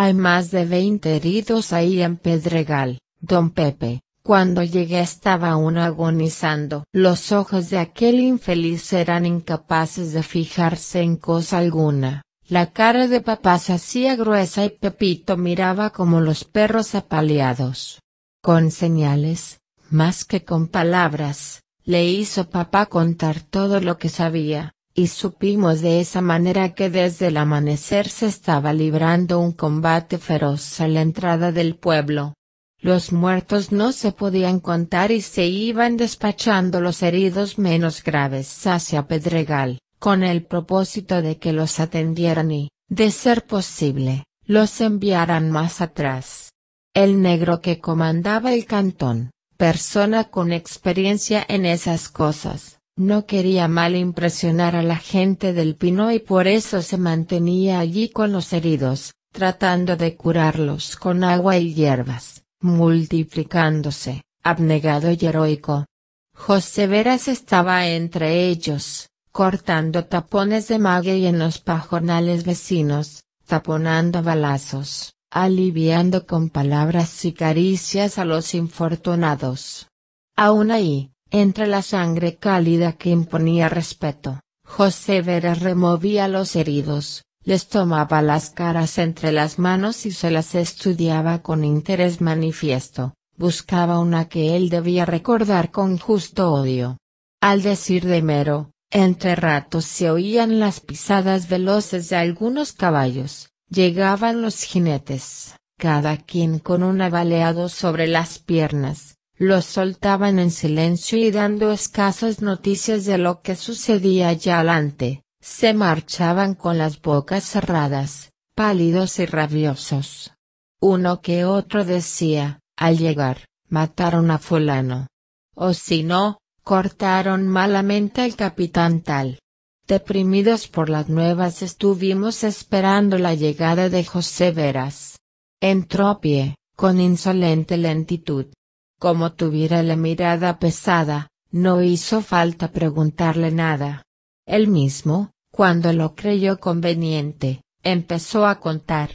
Hay más de veinte heridos ahí en Pedregal, don Pepe. Cuando llegué estaba aún agonizando. Los ojos de aquel infeliz eran incapaces de fijarse en cosa alguna. La cara de papá se hacía gruesa y Pepito miraba como los perros apaleados. Con señales, más que con palabras, le hizo papá contar todo lo que sabía y supimos de esa manera que desde el amanecer se estaba librando un combate feroz a la entrada del pueblo. Los muertos no se podían contar y se iban despachando los heridos menos graves hacia Pedregal, con el propósito de que los atendieran y, de ser posible, los enviaran más atrás. El negro que comandaba el cantón, persona con experiencia en esas cosas, no quería mal impresionar a la gente del Pino y por eso se mantenía allí con los heridos, tratando de curarlos con agua y hierbas, multiplicándose, abnegado y heroico. José Veras estaba entre ellos, cortando tapones de mague en los pajonales vecinos, taponando balazos, aliviando con palabras y caricias a los infortunados. Aún ahí, entre la sangre cálida que imponía respeto, José Vera removía los heridos, les tomaba las caras entre las manos y se las estudiaba con interés manifiesto, buscaba una que él debía recordar con justo odio. Al decir de Mero, entre ratos se oían las pisadas veloces de algunos caballos, llegaban los jinetes, cada quien con un abaleado sobre las piernas, los soltaban en silencio y dando escasas noticias de lo que sucedía allá adelante, se marchaban con las bocas cerradas, pálidos y rabiosos. Uno que otro decía, al llegar, mataron a fulano. O si no, cortaron malamente al capitán tal. Deprimidos por las nuevas estuvimos esperando la llegada de José Veras. Entró pie, con insolente lentitud, como tuviera la mirada pesada, no hizo falta preguntarle nada. Él mismo, cuando lo creyó conveniente, empezó a contar.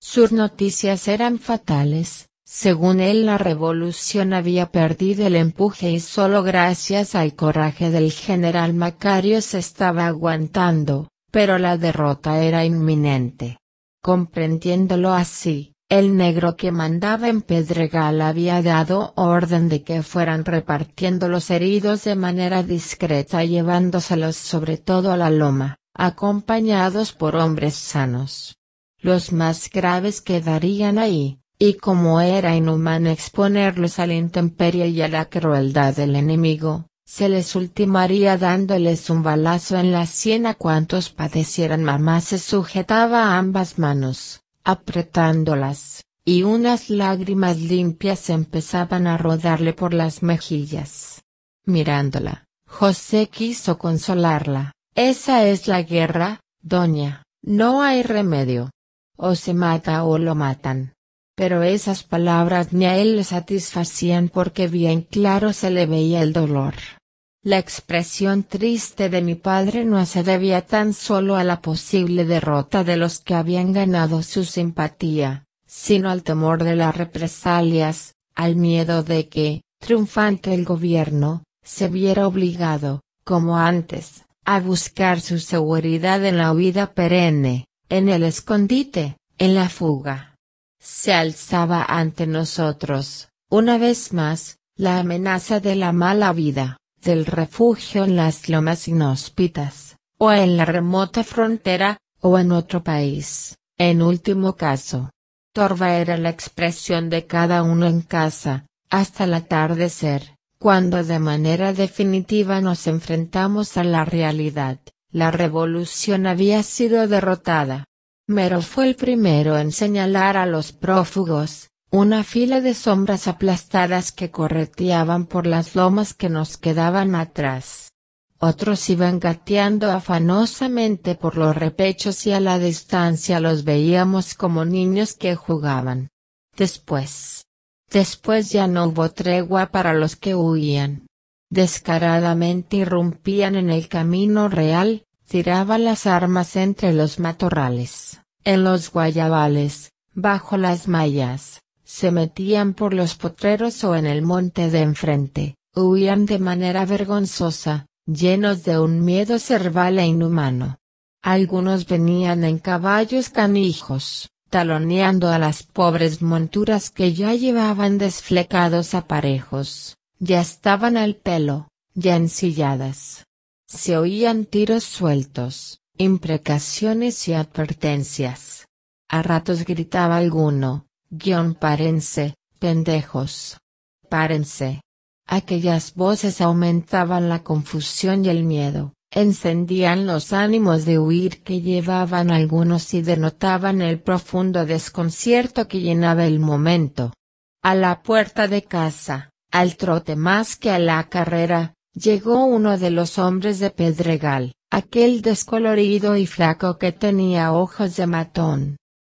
Sus noticias eran fatales, según él la revolución había perdido el empuje y solo gracias al coraje del general Macario se estaba aguantando, pero la derrota era inminente. Comprendiéndolo así, el negro que mandaba en Pedregal había dado orden de que fueran repartiendo los heridos de manera discreta llevándoselos sobre todo a la loma, acompañados por hombres sanos. Los más graves quedarían ahí, y como era inhumano exponerlos a la intemperie y a la crueldad del enemigo, se les ultimaría dándoles un balazo en la sien a cuantos padecieran. Mamá se sujetaba a ambas manos apretándolas, y unas lágrimas limpias empezaban a rodarle por las mejillas. Mirándola, José quiso consolarla. Esa es la guerra, doña, no hay remedio. O se mata o lo matan. Pero esas palabras ni a él le satisfacían porque bien claro se le veía el dolor. La expresión triste de mi padre no se debía tan solo a la posible derrota de los que habían ganado su simpatía, sino al temor de las represalias, al miedo de que, triunfante el gobierno, se viera obligado, como antes, a buscar su seguridad en la vida perenne, en el escondite, en la fuga. Se alzaba ante nosotros, una vez más, la amenaza de la mala vida del refugio en las lomas inhóspitas, o en la remota frontera, o en otro país, en último caso. Torva era la expresión de cada uno en casa, hasta el atardecer, cuando de manera definitiva nos enfrentamos a la realidad, la revolución había sido derrotada. Mero fue el primero en señalar a los prófugos, una fila de sombras aplastadas que correteaban por las lomas que nos quedaban atrás. Otros iban gateando afanosamente por los repechos y a la distancia los veíamos como niños que jugaban. Después. Después ya no hubo tregua para los que huían. Descaradamente irrumpían en el camino real, tiraban las armas entre los matorrales, en los guayabales, bajo las mallas, se metían por los potreros o en el monte de enfrente, huían de manera vergonzosa, llenos de un miedo cerval e inhumano. Algunos venían en caballos canijos, taloneando a las pobres monturas que ya llevaban desflecados aparejos, ya estaban al pelo, ya ensilladas. Se oían tiros sueltos, imprecaciones y advertencias. A ratos gritaba alguno, Guión párense, pendejos. Párense. Aquellas voces aumentaban la confusión y el miedo, encendían los ánimos de huir que llevaban algunos y denotaban el profundo desconcierto que llenaba el momento. A la puerta de casa, al trote más que a la carrera, llegó uno de los hombres de Pedregal, aquel descolorido y flaco que tenía ojos de matón,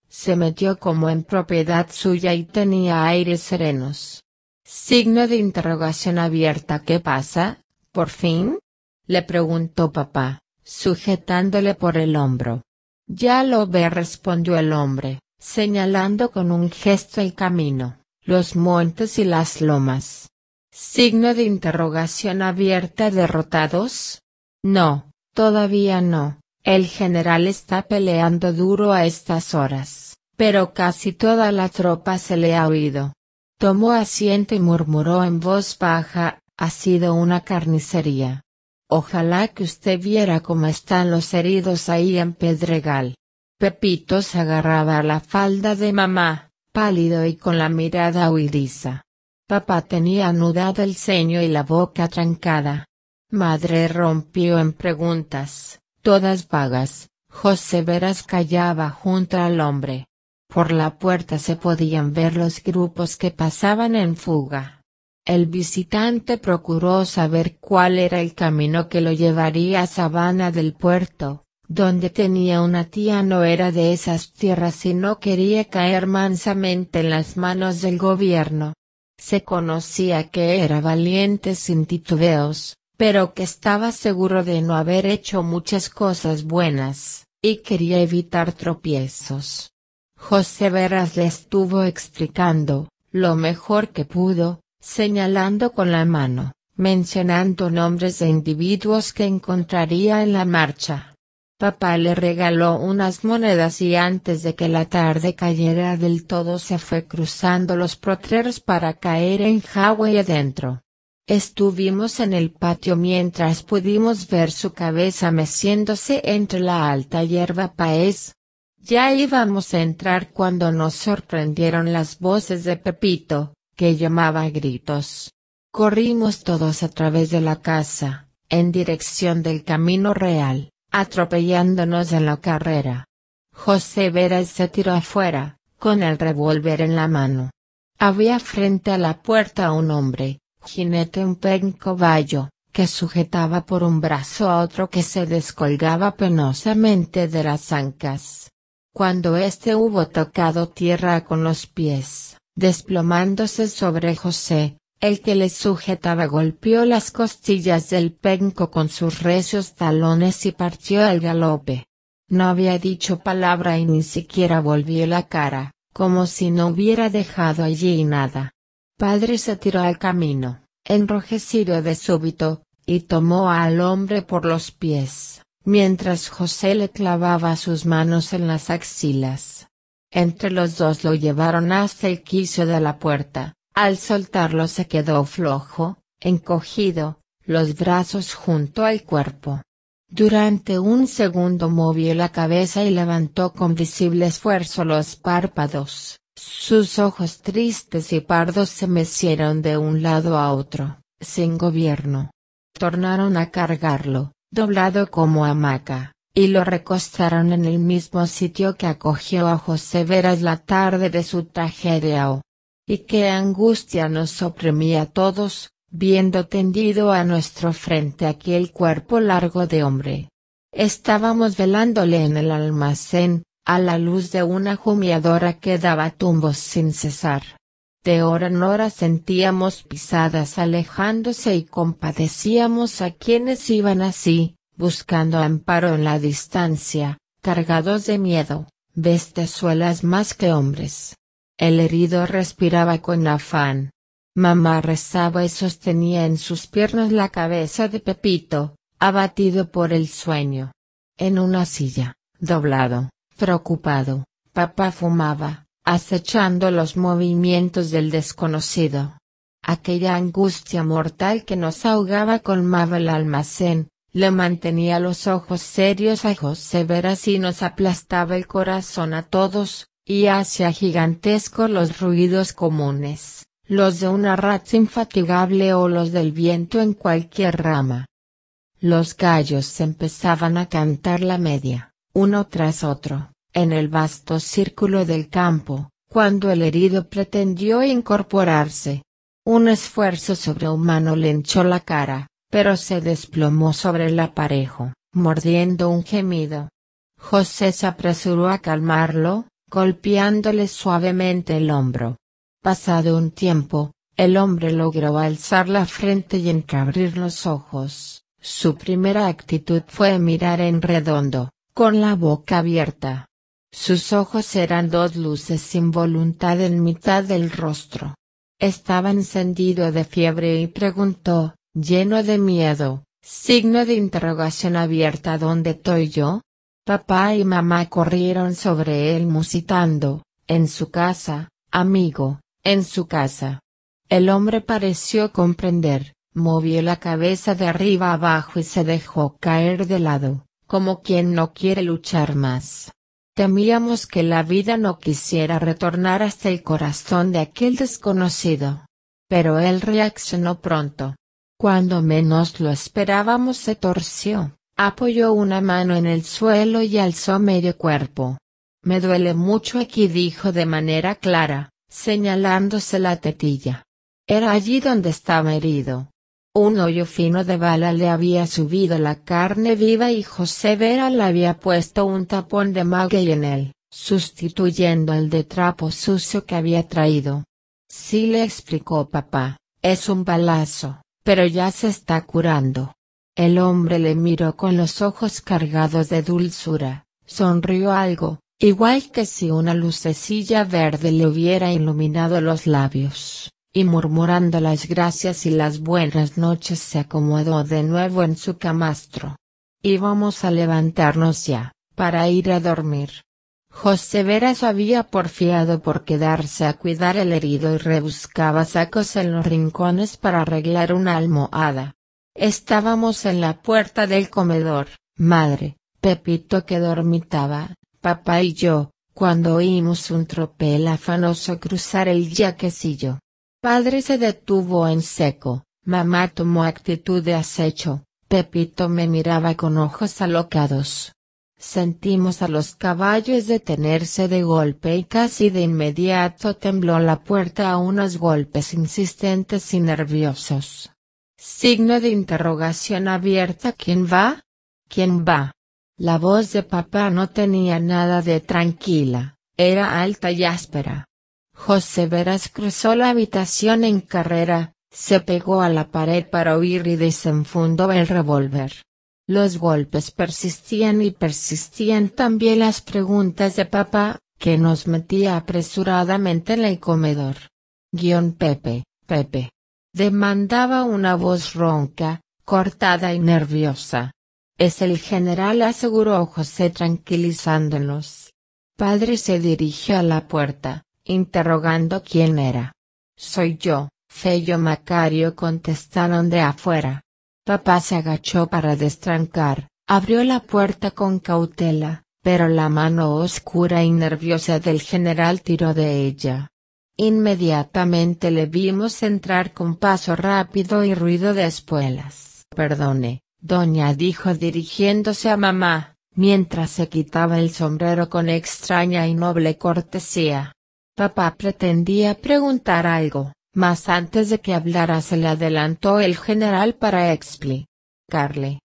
se metió como en propiedad suya y tenía aires serenos. Signo de interrogación abierta ¿Qué pasa? ¿Por fin? Le preguntó papá, sujetándole por el hombro. Ya lo ve respondió el hombre, señalando con un gesto el camino, los montes y las lomas. Signo de interrogación abierta derrotados? No, todavía no, el general está peleando duro a estas horas, pero casi toda la tropa se le ha oído. Tomó asiento y murmuró en voz baja, ha sido una carnicería. Ojalá que usted viera cómo están los heridos ahí en Pedregal. Pepito se agarraba a la falda de mamá, pálido y con la mirada huidiza. Papá tenía anudado el ceño y la boca trancada. Madre rompió en preguntas. Todas vagas, José Veras callaba junto al hombre. Por la puerta se podían ver los grupos que pasaban en fuga. El visitante procuró saber cuál era el camino que lo llevaría a Sabana del Puerto, donde tenía una tía no era de esas tierras y no quería caer mansamente en las manos del gobierno. Se conocía que era valiente sin titubeos, pero que estaba seguro de no haber hecho muchas cosas buenas, y quería evitar tropiezos. José Veras le estuvo explicando, lo mejor que pudo, señalando con la mano, mencionando nombres de individuos que encontraría en la marcha. Papá le regaló unas monedas y antes de que la tarde cayera del todo se fue cruzando los protreros para caer en Hawái adentro. Estuvimos en el patio mientras pudimos ver su cabeza meciéndose entre la alta hierba paez. Ya íbamos a entrar cuando nos sorprendieron las voces de Pepito, que llamaba a gritos. Corrimos todos a través de la casa, en dirección del camino real, atropellándonos en la carrera. José Vera se tiró afuera, con el revólver en la mano. Había frente a la puerta un hombre, jinete un vallo, que sujetaba por un brazo a otro que se descolgaba penosamente de las ancas. Cuando éste hubo tocado tierra con los pies, desplomándose sobre José, el que le sujetaba golpeó las costillas del penco con sus recios talones y partió al galope. No había dicho palabra y ni siquiera volvió la cara, como si no hubiera dejado allí nada padre se tiró al camino, enrojecido de súbito, y tomó al hombre por los pies, mientras José le clavaba sus manos en las axilas. Entre los dos lo llevaron hasta el quicio de la puerta, al soltarlo se quedó flojo, encogido, los brazos junto al cuerpo. Durante un segundo movió la cabeza y levantó con visible esfuerzo los párpados. Sus ojos tristes y pardos se mecieron de un lado a otro, sin gobierno. Tornaron a cargarlo, doblado como hamaca, y lo recostaron en el mismo sitio que acogió a José Veras la tarde de su tragedia. Oh, y qué angustia nos oprimía a todos, viendo tendido a nuestro frente aquel cuerpo largo de hombre. Estábamos velándole en el almacén, a la luz de una jumiadora que daba tumbos sin cesar. De hora en hora sentíamos pisadas alejándose y compadecíamos a quienes iban así, buscando amparo en la distancia, cargados de miedo, bestezuelas más que hombres. El herido respiraba con afán. Mamá rezaba y sostenía en sus piernas la cabeza de Pepito, abatido por el sueño. En una silla, doblado, Preocupado, papá fumaba, acechando los movimientos del desconocido. Aquella angustia mortal que nos ahogaba colmaba el almacén, le mantenía los ojos serios a José y nos aplastaba el corazón a todos, y hacía gigantescos los ruidos comunes, los de una rata infatigable o los del viento en cualquier rama. Los gallos empezaban a cantar la media, uno tras otro, en el vasto círculo del campo, cuando el herido pretendió incorporarse. Un esfuerzo sobrehumano le hinchó la cara, pero se desplomó sobre el aparejo, mordiendo un gemido. José se apresuró a calmarlo, golpeándole suavemente el hombro. Pasado un tiempo, el hombre logró alzar la frente y encabrir los ojos. Su primera actitud fue mirar en redondo, con la boca abierta. Sus ojos eran dos luces sin voluntad en mitad del rostro. Estaba encendido de fiebre y preguntó, lleno de miedo, signo de interrogación abierta ¿Dónde estoy yo? Papá y mamá corrieron sobre él musitando, en su casa, amigo, en su casa. El hombre pareció comprender, movió la cabeza de arriba abajo y se dejó caer de lado como quien no quiere luchar más. Temíamos que la vida no quisiera retornar hasta el corazón de aquel desconocido. Pero él reaccionó pronto. Cuando menos lo esperábamos se torció, apoyó una mano en el suelo y alzó medio cuerpo. Me duele mucho aquí dijo de manera clara, señalándose la tetilla. Era allí donde estaba herido. Un hoyo fino de bala le había subido la carne viva y José Vera le había puesto un tapón de maguey en él, sustituyendo el de trapo sucio que había traído. Sí le explicó papá, es un balazo, pero ya se está curando. El hombre le miró con los ojos cargados de dulzura, sonrió algo, igual que si una lucecilla verde le hubiera iluminado los labios y murmurando las gracias y las buenas noches se acomodó de nuevo en su camastro. Íbamos a levantarnos ya, para ir a dormir. José Veras había porfiado por quedarse a cuidar el herido y rebuscaba sacos en los rincones para arreglar una almohada. Estábamos en la puerta del comedor, madre, Pepito que dormitaba, papá y yo, cuando oímos un tropel afanoso cruzar el yaquecillo. Padre se detuvo en seco, mamá tomó actitud de acecho, Pepito me miraba con ojos alocados. Sentimos a los caballos detenerse de golpe y casi de inmediato tembló la puerta a unos golpes insistentes y nerviosos. Signo de interrogación abierta ¿Quién va? ¿Quién va? La voz de papá no tenía nada de tranquila, era alta y áspera, José Veras cruzó la habitación en carrera, se pegó a la pared para huir y desenfundó el revólver. Los golpes persistían y persistían también las preguntas de papá, que nos metía apresuradamente en el comedor. Guión Pepe, Pepe. Demandaba una voz ronca, cortada y nerviosa. Es el general aseguró José tranquilizándonos. Padre se dirigió a la puerta, interrogando quién era. Soy yo, Fello Macario contestaron de afuera. Papá se agachó para destrancar, abrió la puerta con cautela, pero la mano oscura y nerviosa del general tiró de ella. Inmediatamente le vimos entrar con paso rápido y ruido de espuelas. Perdone, doña dijo dirigiéndose a mamá, mientras se quitaba el sombrero con extraña y noble cortesía. Papá pretendía preguntar algo, mas antes de que hablara se le adelantó el general para explicarle.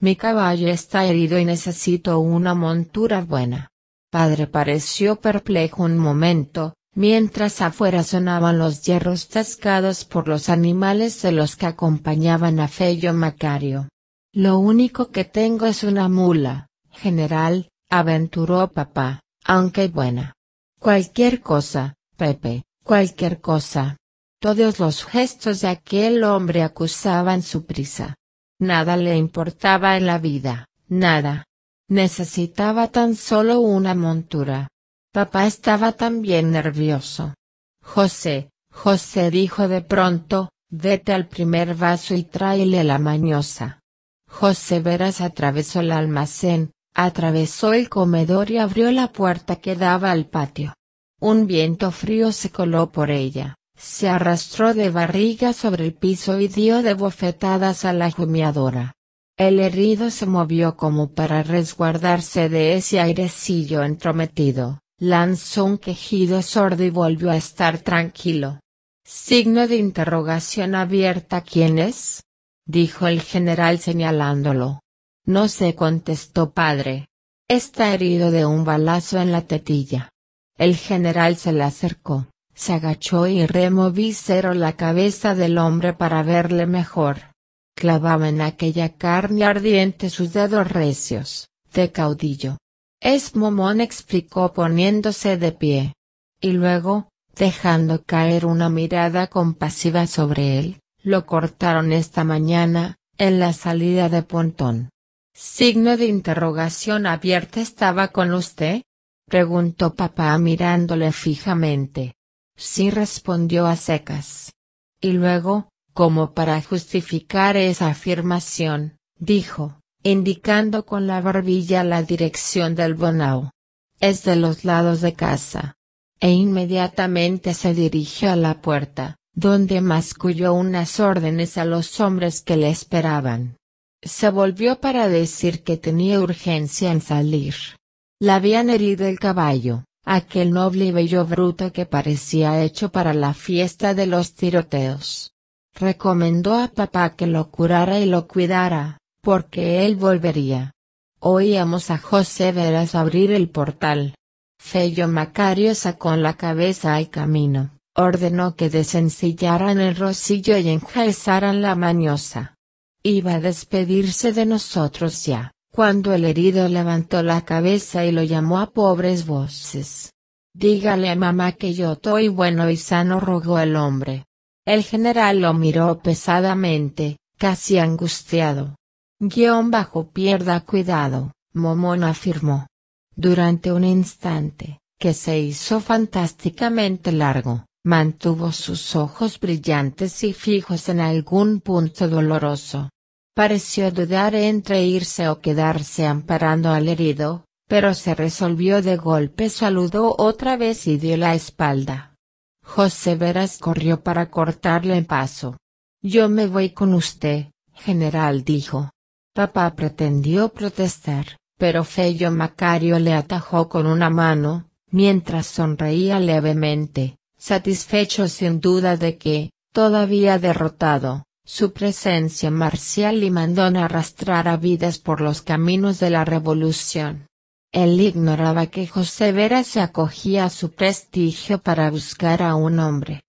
Mi caballo está herido y necesito una montura buena. Padre pareció perplejo un momento, mientras afuera sonaban los hierros tascados por los animales de los que acompañaban a Fello Macario. Lo único que tengo es una mula, general, aventuró papá, aunque buena. Cualquier cosa, Pepe, cualquier cosa. Todos los gestos de aquel hombre acusaban su prisa. Nada le importaba en la vida, nada. Necesitaba tan solo una montura. Papá estaba también nervioso. José, José dijo de pronto, vete al primer vaso y tráele la mañosa. José Veras atravesó el almacén, Atravesó el comedor y abrió la puerta que daba al patio. Un viento frío se coló por ella, se arrastró de barriga sobre el piso y dio de bofetadas a la jumiadora. El herido se movió como para resguardarse de ese airecillo entrometido, lanzó un quejido sordo y volvió a estar tranquilo. Signo de interrogación abierta ¿Quién es? dijo el general señalándolo. No se contestó padre. Está herido de un balazo en la tetilla. El general se le acercó, se agachó y removí cero la cabeza del hombre para verle mejor. Clavaba en aquella carne ardiente sus dedos recios, de caudillo. Es momón explicó poniéndose de pie. Y luego, dejando caer una mirada compasiva sobre él, lo cortaron esta mañana, en la salida de Pontón. Signo de interrogación abierta estaba con usted? preguntó papá mirándole fijamente. Sí respondió a secas. Y luego, como para justificar esa afirmación, dijo, indicando con la barbilla la dirección del Bonao. Es de los lados de casa. E inmediatamente se dirigió a la puerta, donde masculló unas órdenes a los hombres que le esperaban. Se volvió para decir que tenía urgencia en salir. La habían herido el caballo, aquel noble y bello bruto que parecía hecho para la fiesta de los tiroteos. Recomendó a papá que lo curara y lo cuidara, porque él volvería. Oíamos a José Veras abrir el portal. Fello Macario sacó la cabeza al camino, ordenó que desencillaran el rocillo y enjaezaran la mañosa. Iba a despedirse de nosotros ya, cuando el herido levantó la cabeza y lo llamó a pobres voces. Dígale a mamá que yo estoy bueno y sano rogó el hombre. El general lo miró pesadamente, casi angustiado. Guión bajo pierda cuidado, Momón afirmó. Durante un instante, que se hizo fantásticamente largo, mantuvo sus ojos brillantes y fijos en algún punto doloroso. Pareció dudar entre irse o quedarse amparando al herido, pero se resolvió de golpe saludó otra vez y dio la espalda. José Veras corrió para cortarle el paso. Yo me voy con usted, general dijo. Papá pretendió protestar, pero Fello Macario le atajó con una mano, mientras sonreía levemente, satisfecho sin duda de que, todavía derrotado, su presencia marcial le mandó arrastrar a vidas por los caminos de la revolución. Él ignoraba que José Vera se acogía a su prestigio para buscar a un hombre